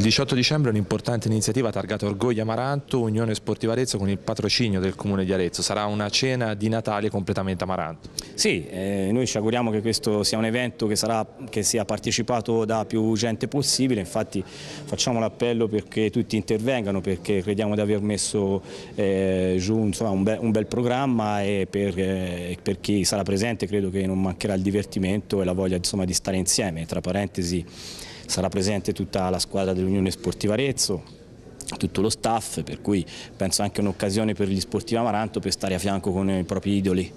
Il 18 dicembre è un'importante iniziativa targata Orgoglio Amaranto, Unione Sportiva Arezzo con il patrocinio del Comune di Arezzo. Sarà una cena di Natale completamente Amaranto. Sì, eh, noi ci auguriamo che questo sia un evento che, sarà, che sia partecipato da più gente possibile, infatti facciamo l'appello perché tutti intervengano, perché crediamo di aver messo eh, giù insomma, un, be un, bel programma e per, eh, per, chi sarà presente credo che non mancherà il divertimento e la voglia insomma, di stare insieme, tra parentesi sarà presente tutta la squadra dell'Unione Sportiva Arezzo, tutto lo staff, per cui penso anche un'occasione per gli sportivi Amaranto per stare a fianco con i propri idoli.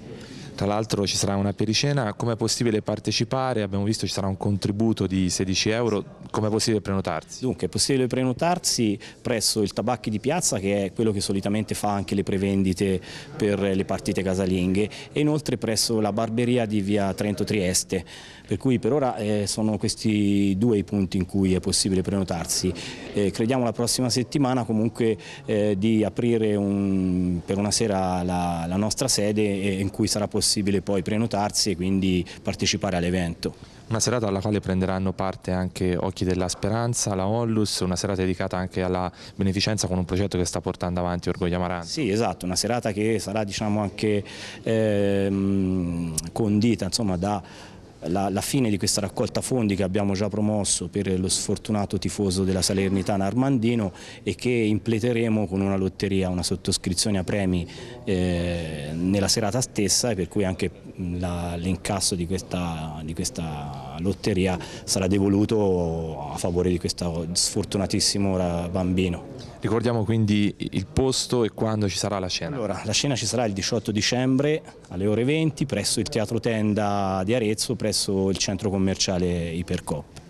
Tra l'altro ci sarà una pericena, com'è possibile partecipare? Abbiamo visto ci sarà un contributo di 16 euro come è possibile prenotarsi? Dunque è possibile prenotarsi presso il Tabacchi di Piazza che è quello che solitamente fa anche le prevendite per le partite casalinghe e inoltre presso la Barberia di via Trento Trieste per cui per ora eh, sono questi due i punti in cui è possibile prenotarsi. Eh, crediamo la prossima settimana comunque eh, di aprire un, per una sera la, la nostra sede in cui sarà possibile poi prenotarsi e quindi partecipare all'evento. Una serata alla quale prenderanno parte anche Occhi della Speranza, la Ollus, una serata dedicata anche alla beneficenza con un progetto che sta portando avanti Orgoglio Amarano. Sì, esatto, una serata che sarà diciamo, anche ehm, condita insomma, da la, la, fine di questa raccolta fondi che abbiamo già promosso per lo sfortunato tifoso della Salernitana Armandino e che impleteremo con una lotteria, una sottoscrizione a premi eh, nella serata stessa e per cui anche l'incasso di, di questa, lotteria sarà devoluto a favore di questo sfortunatissimo bambino. Ricordiamo quindi il posto e quando ci sarà la cena. Allora, la cena ci sarà il 18 dicembre alle ore 20 presso il Teatro Tenda di Arezzo, presso il centro commerciale Ipercop.